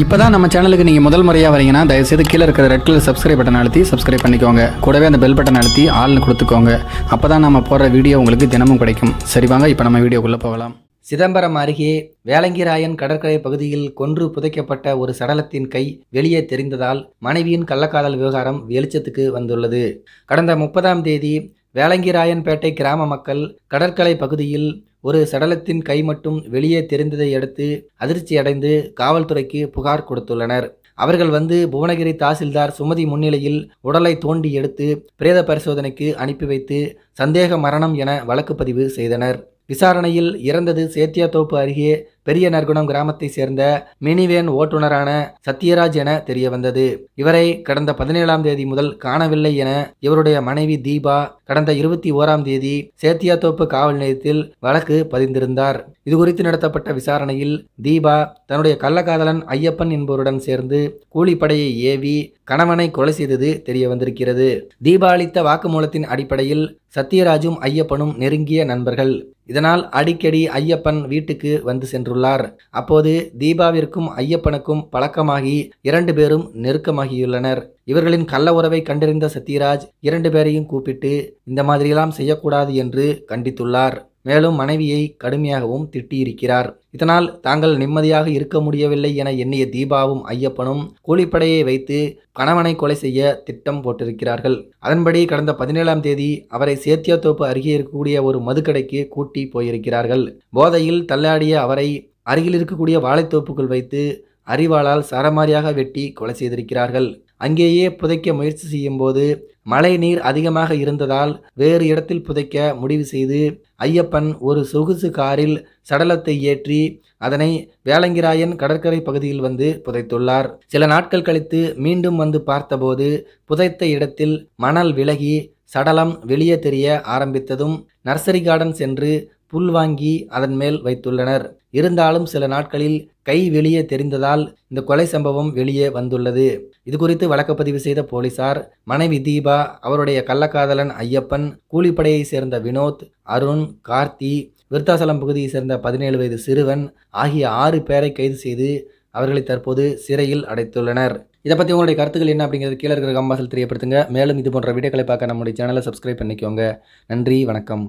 இப்போ தான் நம்ம சேனலுக்கு நீங்கள் முதல் முறையாக வரீங்கன்னா தயவுசெய்து கீழே இருக்கிற ரெட் கலர் சப்ஸ்கிரைப் பட்டன் அழுத்தி சப்ஸ்கிரைப் பண்ணிக்கோங்க கூடவே அந்த பெல் பட்டன் அழுத்தி ஆள்னு கொடுத்துக்கோங்க அப்போ தான் நம்ம போடுற வீடியோ உங்களுக்கு தினமும் கிடைக்கும் சரி வாங்க இப்போ நம்ம வீடியோக்குள்ளே போகலாம் சிதம்பரம் அருகே வேலங்கிராயன் கடற்கரை பகுதியில் கொன்று புதைக்கப்பட்ட ஒரு சடலத்தின் கை வெளியே தெரிந்ததால் மனைவியின் கள்ளக்காதல் விவகாரம் வெளிச்சத்துக்கு வந்துள்ளது கடந்த முப்பதாம் தேதி வேலங்கிராயன்பேட்டை கிராம மக்கள் கடற்கரை பகுதியில் ஒரு சடலத்தின் கை மட்டும் வெளியே தெரிந்ததை அடுத்து அதிர்ச்சி அடைந்து காவல்துறைக்கு புகார் கொடுத்துள்ளனர் அவர்கள் வந்து புவனகிரி தாசில்தார் சுமதி முன்னிலையில் உடலை தோண்டி எடுத்து பிரேத பரிசோதனைக்கு அனுப்பி வைத்து சந்தேக மரணம் என வழக்கு பதிவு செய்தனர் விசாரணையில் இறந்தது சேத்தியாத்தோப்பு அருகே பெரிய நற்குணம் கிராமத்தை சேர்ந்த மினிவேன் ஓட்டுநரான சத்யராஜ் என தெரிய வந்தது இவரை கடந்த பதினேழாம் தேதி முதல் காணவில்லை என இவருடைய மனைவி தீபா கடந்த இருபத்தி ஓராம் தேதி சேத்தியாத்தோப்பு காவல் நிலையத்தில் வழக்கு பதிந்திருந்தார் இதுகுறித்து நடத்தப்பட்ட விசாரணையில் தீபா தன்னுடைய கள்ளக்காதலன் ஐயப்பன் என்பவருடன் சேர்ந்து கூலிப்படையை ஏவி கணவனை கொலை செய்தது தெரிய வந்திருக்கிறது தீபா அளித்த வாக்குமூலத்தின் அடிப்படையில் சத்யராஜும் ஐயப்பனும் நெருங்கிய நண்பர்கள் இதனால் அடிக்கடி ஐயப்பன் வீட்டுக்கு வந்து சென்று பெற்றுள்ளார் அப்போது தீபாவிற்கும் ஐயப்பனுக்கும் பழக்கமாகி இரண்டு பேரும் நெருக்கமாகியுள்ளனர் இவர்களின் கள்ள உறவை கண்டறிந்த சத்யராஜ் இரண்டு பேரையும் கூப்பிட்டு இந்த மாதிரியெல்லாம் செய்யக்கூடாது என்று கண்டித்துள்ளார் மேலும் மனைவியை கடுமையாகவும் திட்டியிருக்கிறார் இதனால் தாங்கள் நிம்மதியாக இருக்க முடியவில்லை என எண்ணிய தீபாவும் ஐயப்பனும் கூலிப்படையை வைத்து கணவனை கொலை செய்ய திட்டம் போட்டிருக்கிறார்கள் அதன்படி கடந்த பதினேழாம் தேதி அவரை சேத்தியத்தோப்பு அருகே இருக்கக்கூடிய ஒரு மதுக்கடைக்கு கூட்டி போயிருக்கிறார்கள் போதையில் தள்ளாடிய அவரை அருகில் இருக்கக்கூடிய வாழைத்தோப்புக்குள் வைத்து அறிவாளால் சரமாரியாக வெட்டி கொலை செய்திருக்கிறார்கள் அங்கேயே புதைக்க முயற்சி செய்யும் போது மழை நீர் அதிகமாக இருந்ததால் வேறு இடத்தில் புதைக்க முடிவு செய்து ஐயப்பன் ஒரு சொகுசு காரில் சடலத்தை ஏற்றி அதனை வேளங்கிராயன் கடற்கரை பகுதியில் வந்து புதைத்துள்ளார் சில நாட்கள் கழித்து மீண்டும் வந்து பார்த்தபோது புதைத்த இடத்தில் மணல் விலகி சடலம் வெளியே தெரிய ஆரம்பித்ததும் நர்சரி கார்டன் சென்று புல் வாங்கி அதன் மேல் வைத்துள்ளனர் இருந்தாலும் சில நாட்களில் கை வெளியே தெரிந்ததால் இந்த கொலை சம்பவம் வெளியே வந்துள்ளது இது குறித்து வழக்கப்பதிவு செய்த போலீசார் மனைவி தீபா அவருடைய கள்ளக்காதலன் ஐயப்பன் கூலிப்படையைச் சேர்ந்த வினோத் அருண் கார்த்தி விருத்தாசலம் பகுதியை சேர்ந்த பதினேழு வயது சிறுவன் ஆகிய ஆறு பேரை கைது செய்து அவர்களை தற்போது சிறையில் அடைத்துள்ளனர் இதை பற்றி உங்களுடைய கருத்துக்கள் என்ன அப்படிங்கிறது கீழே இருக்கிற கம்பாசல் தெரியப்படுத்துங்க மேலும் இது போன்ற வீடியோக்களை பார்க்க நம்முடைய சேனலை சப்ஸ்கிரைப் பண்ணிக்கோங்க நன்றி வணக்கம்